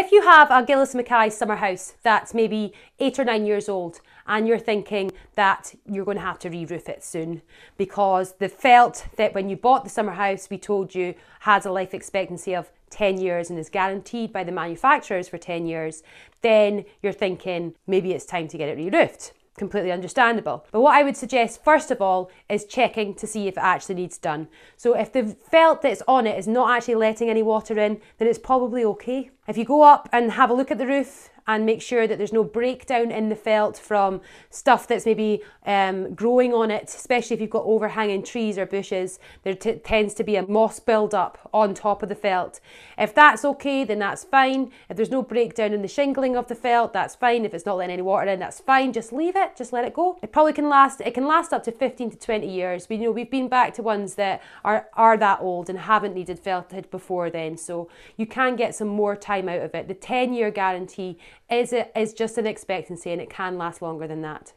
If you have a Gillis Mackay summer house that's maybe eight or nine years old and you're thinking that you're going to have to re-roof it soon because the felt that when you bought the summer house we told you has a life expectancy of 10 years and is guaranteed by the manufacturers for 10 years, then you're thinking maybe it's time to get it re-roofed completely understandable. But what I would suggest first of all is checking to see if it actually needs done. So if the felt that's on it is not actually letting any water in, then it's probably okay. If you go up and have a look at the roof and make sure that there's no breakdown in the felt from stuff that's maybe um, growing on it, especially if you've got overhanging trees or bushes. There tends to be a moss buildup on top of the felt. If that's okay, then that's fine. If there's no breakdown in the shingling of the felt, that's fine. If it's not letting any water in, that's fine. Just leave it, just let it go. It probably can last, it can last up to 15 to 20 years. We you know we've been back to ones that are, are that old and haven't needed felted before then. So you can get some more time out of it. The 10 year guarantee is, a, is just an expectancy and it can last longer than that.